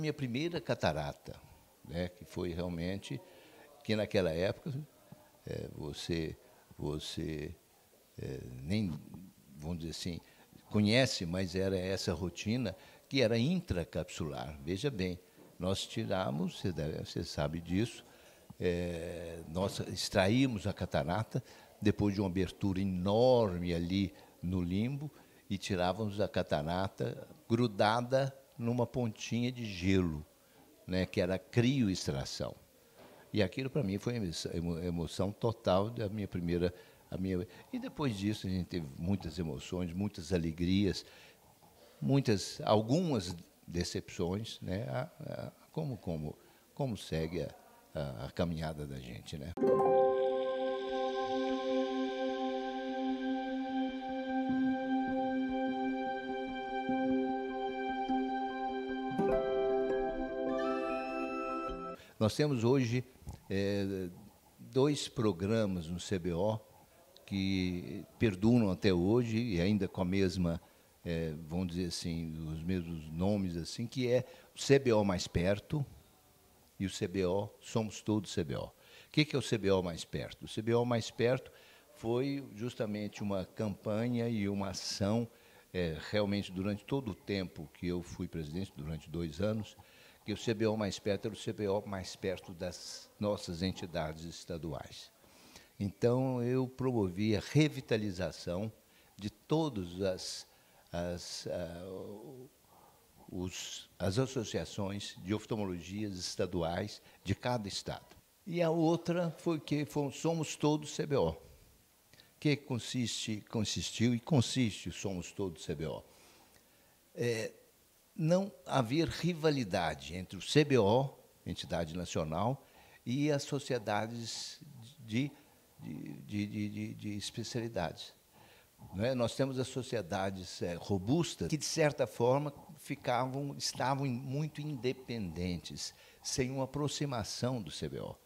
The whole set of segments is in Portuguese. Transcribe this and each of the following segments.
minha primeira catarata, né, que foi realmente que naquela época é, você você é, nem vamos dizer assim conhece, mas era essa rotina que era intracapsular. Veja bem, nós tiramos, você, deve, você sabe disso, é, nós extraímos a catarata depois de uma abertura enorme ali no limbo e tirávamos a catarata grudada numa pontinha de gelo, né, que era crioextração. E aquilo para mim foi emoção total da minha primeira a minha e depois disso a gente teve muitas emoções, muitas alegrias, muitas algumas decepções, né? A, a, como como como segue a, a, caminhada da gente, né? Nós temos hoje é, dois programas no CBO que perduram até hoje e ainda com a mesma, é, vamos dizer assim, os mesmos nomes assim, que é o CBO mais perto e o CBO somos todos CBO. O que, é o CBO mais perto? O CBO mais perto foi justamente uma campanha e uma ação é, realmente durante todo o tempo que eu fui presidente, durante dois anos, que o CBO mais perto era o CBO mais perto das nossas entidades estaduais. Então, eu promovi a revitalização de todas as, as, uh, as associações de oftalmologias estaduais de cada estado. E a outra foi que fomos, somos todos CBO, que consiste, consistiu e consiste somos todos CBO. É, não haver rivalidade entre o CBO, entidade nacional, e as sociedades de, de, de, de especialidades. É? Nós temos as sociedades é, robustas que, de certa forma, ficavam, estavam muito independentes, sem uma aproximação do CBO.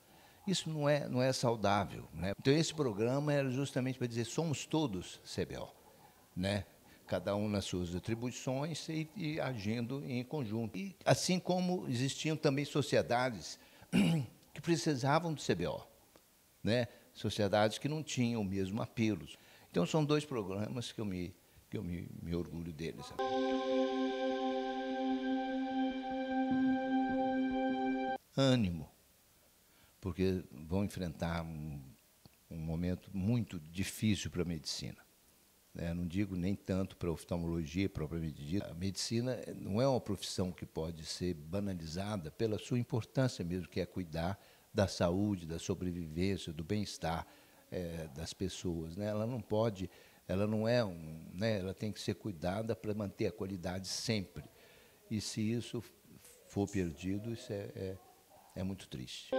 Isso não é, não é saudável. Né? Então, esse programa era justamente para dizer: somos todos CBO. Né? cada um nas suas atribuições e, e agindo em conjunto. E assim como existiam também sociedades que precisavam do CBO, né? sociedades que não tinham o mesmo apelo. Então são dois programas que eu me, que eu me, me orgulho deles. Ânimo, porque vão enfrentar um, um momento muito difícil para a medicina. Né? Não digo nem tanto para oftalmologia propriamente dita. A medicina não é uma profissão que pode ser banalizada pela sua importância mesmo, que é cuidar da saúde, da sobrevivência, do bem-estar é, das pessoas. Né? Ela não pode, ela não é um, né? ela tem que ser cuidada para manter a qualidade sempre. E se isso for perdido, isso é, é, é muito triste.